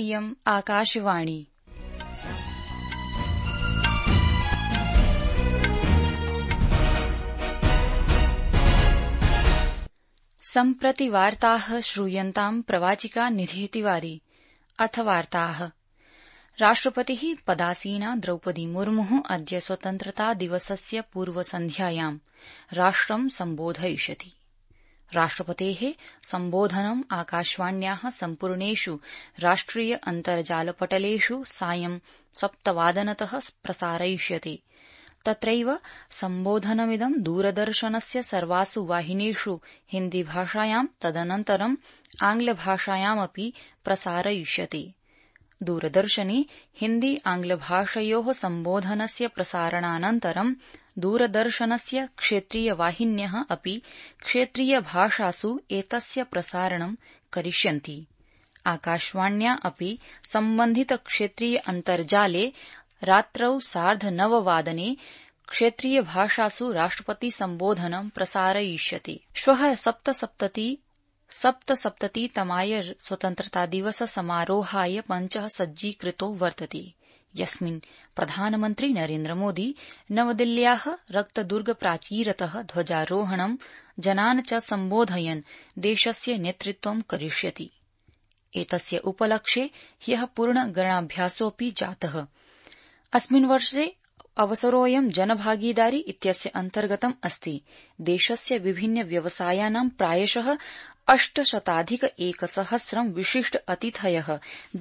इयम् आकाशवाणी सम्प्रति वार्ताः श्रूयन्ताम् प्रवाचिका निधेतिवारी अथ वार्ताः राष्ट्रपतिः पदासीना द्रौपदी मुर्मुः अद्य स्वतन्त्रता दिवसस्य पूर्वसन्ध्यायाम् राष्ट्रम् सम्बोधयिष्यति राष्ट्रपते संबोधनम् आकाशवाण्या सम्पूर्णेष् राष्ट्रिय अन्तर्जालपटलेष् सायं सप्तवादनत प्रसारयिष्यता तत्रैव सम्बोधनमिदं दूरदर्शनस्य सर्वास् वाहिनीष् हिन्दीभाषायां तदनन्तरं आंग्लभाषायामपि प्रसारयिष्यता दूरदर्शने हिन्दी संबोधन सम्बोधनस्य प्रसारणानन्तरं दूरदर्शनस्य क्षेत्रीयवाहिन्य अपि क्षेत्रीय भाषास् एतस्य प्रसारणं करिष्यन्ति आकाशवाण्या अपि संबंधित क्षेत्रीय अन्तर्जाले रात्रौ सार्ध नववादने क्षेत्रीय भाषास् राष्ट्रपति सम्बोधनं प्रसारयिष्यति श्व सप्तसप्तति सप्तसप्ततितमाय दिवस समारोहाय मञ्च सज्जीकृतो वर्तते यस्मिन् प्रधानमन्त्री नरेन्द्रमोदी नवदिल्ल्या रक्तदुर्ग प्राचीरत ध्वजारोहणं जनान् च सम्बोधयन् देशस्य नेतृत्वं करिष्यति एतस्य उपलक्ष्ये ह्य पूर्ण गणाभ्यासोऽपि जात अस्मिन् वर्षे अवसरोऽयं जनभागीदारी इत्यस्य अन्तर्गतम् अस्ति देशस्य विभिन्न व्यवसायानां प्रायश अष्टशताधिक एकसहस्रं विशिष्ट अतिथय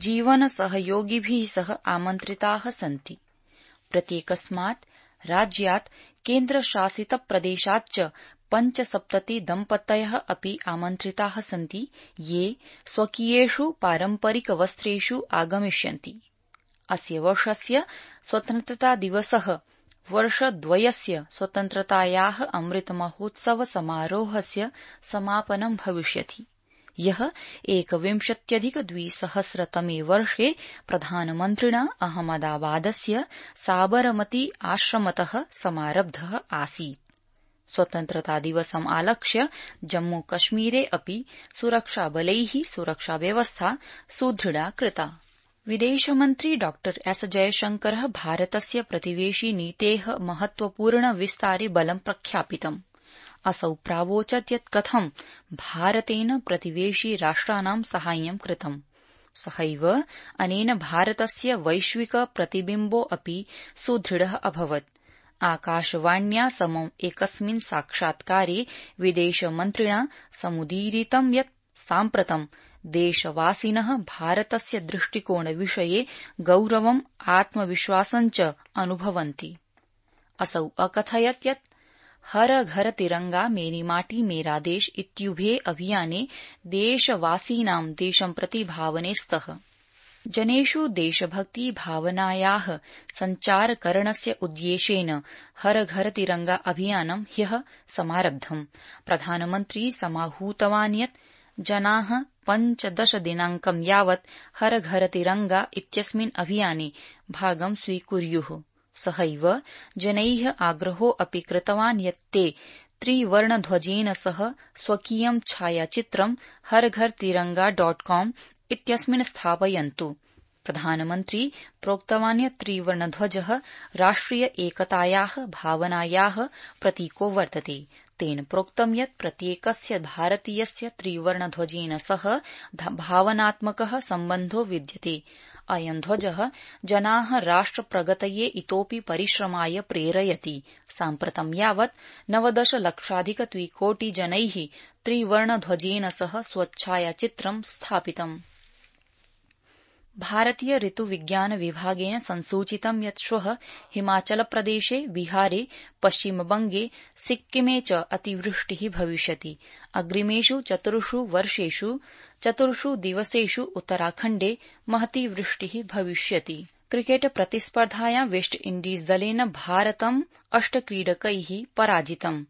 जीवन सहयोगिभि सह आमन्त्रिता सन्ति प्रत्येकस्मात् राज्यात् प्रदेश पंच पञ्चसप्तति दंपत अपि आमन्त्रिता सन्ति ये स्वकीयेष् पारंपरिक वस्त्र आगमिष्यन्ति अस्य वर्षस्य स्वतन्त्रतादिवसः वर्षद्वयस्य स्वतन्त्रतायाः समारोहस्य समापनं भविष्यति यः एकविंशत्यधिक द्विसहस्रतमे वर्षे प्रधानमन्त्रिणा अहमदाबादस्य साबरमती आश्रमतः समारब्धः आसीत् स्वतन्त्रतादिवसम् आलक्ष्य जम्मूकश्मीरे अपि सुरक्षाबलैः सुरक्षाव्यवस्था सुदृढा कृता विदेशमन्त्री डॉ एस जयशंकर भारतस्य प्रतिवेशी नीते महत्वपूर्ण विस्तारे बलं प्रख्यापितम् असौ प्रावोचत् यत् कथं भारतेन प्रतिवेशी राष्ट्राणां साहाय्यं कृतम् सहैव अनेन भारतस्य वैश्विक प्रतिबिम्बो अपि सुदृढ अभवत् आकाशवाण्या समम् एकस्मिन् साक्षात्कारे विदेशमन्त्रिणा समुदीरितं यत् साम्प्रतं देशवासिन भारतस्य दृष्टिकोणविषये गौरवम् आत्मविश्वासञ्च अनुभवन्ति असौ अकथयत् यत् हर घर तिरंगा मेरी माटी मेरा देश इत्युभे अभियाने देशवासीनां देशं प्रति भावने स्तः जनेष् देशभक्ति भावनाया सञ्चारकरणस्य उद्देशेन हर घर तिरंगा अभियानं ह्य समारब्धम् प्रधानमन्त्री समाहूतवान् यत् जना पञ्चदशदिनांकं यावत् हर घर तिरंगा इत्यस्मिन् अभियाने भागं स्वीकुर्यु सहैव आग्रहो अपि कृतवान् यत् ते त्रिवर्णध्वजेन सह स्वीय छायाचि हर घर तिरंगा डॉट कॉम इत्यस्मिन् स्थापयन्तु प्रधानमन्त्री प्रोक्तवान्यत्त्रिवर्णध्वजः राष्ट्रिय एकता भावनाया प्रतीको वर्तते तेन प्रोक्तं यत् प्रत्येकस्य भारतीयस्य त्रिवर्णध्वजेन सह भावनात्मक सम्बन्धो विद्यते अयं ध्वज जना राष्ट्रप्रगतये इतोऽपि परिश्रमाय प्रेरयति साम्प्रतं यावत् नवदश लक्षाधिक द्विकोटि जनै त्रिवर्णध्वजेन सह स्वच्छायाचित्रं स्थापितमं भारतीय ऋतु विज्ञान विभागेन संसूचितं यत् श्व प्रदेशे बिहारे बंगे सिक्किमे च अतिवृष्टि भविष्यति अग्रिमेष् चतुर्ष् वर्षेष् चतुर्षु दिवसेष् उत्तराखण्डे महती वृष्टि भविष्यति क्रिकेट प्रतिस्पर्धायां वेस्ट दल दलेन भारतम् अष्टक्रीडकै पराजितम्